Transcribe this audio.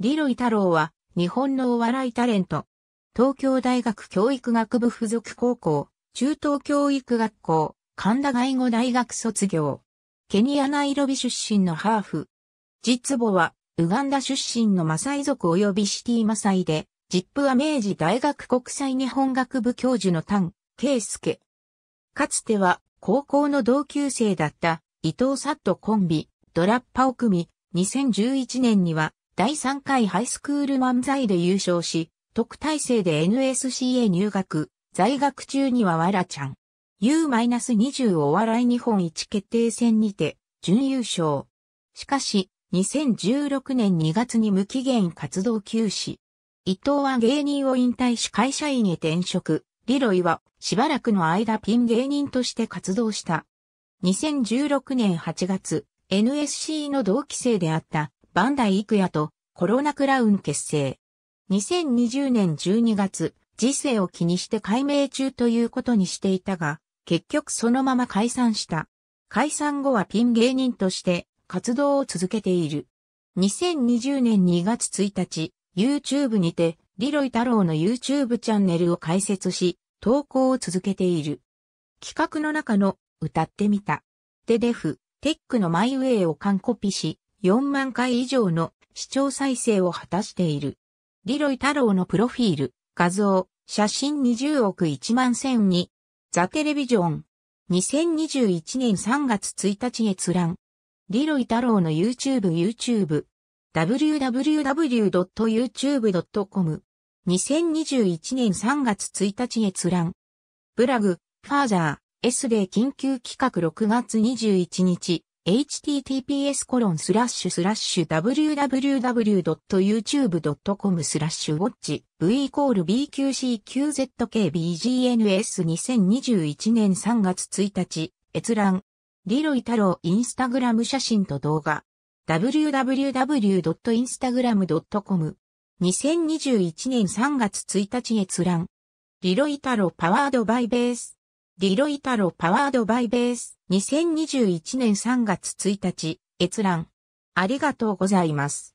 リロイ太郎は、日本のお笑いタレント。東京大学教育学部附属高校、中等教育学校、神田外語大学卒業。ケニアナイロビ出身のハーフ。実母は、ウガンダ出身のマサイ族及びシティマサイで、実父は明治大学国際日本学部教授のタン、ケイスケ。かつては、高校の同級生だった、伊藤サットコンビ、ドラッパを組み、2011年には、第3回ハイスクール漫才で優勝し、特待生で n s c へ入学、在学中にはわらちゃん。U-20 お笑い日本一決定戦にて、準優勝。しかし、2016年2月に無期限活動休止。伊藤は芸人を引退し会社員へ転職。リロイはしばらくの間ピン芸人として活動した。2016年8月、NSC の同期生であったバンダイイクヤとコロナクラウン結成。2020年12月、時世を気にして解明中ということにしていたが、結局そのまま解散した。解散後はピン芸人として活動を続けている。2020年2月1日、YouTube にて、リロイ太郎の YouTube チャンネルを開設し、投稿を続けている。企画の中の、歌ってみた。でデフ、テックのマイウェイを完コピし、4万回以上の視聴再生を果たしている。リロイ太郎のプロフィール、画像、写真20億1万1000に、ザ・テレビジョン。2021年3月1日閲覧。リロイ太郎の YouTube YouTube。www.youtube.com。2021年3月1日閲覧。ブラグ、ファーザー、S で緊急企画6月21日。https コロンスラッシュスラッシュ www.youtube.com スラッシュウォッチ v イコール bqcqzkbgns2021 年3月1日閲覧リロイ太郎インスタグラム写真と動画 www.instagram.com 2021年3月1日閲覧リロイ太郎パワードバイベースディロイタロパワードバイベース2021年3月1日閲覧ありがとうございます。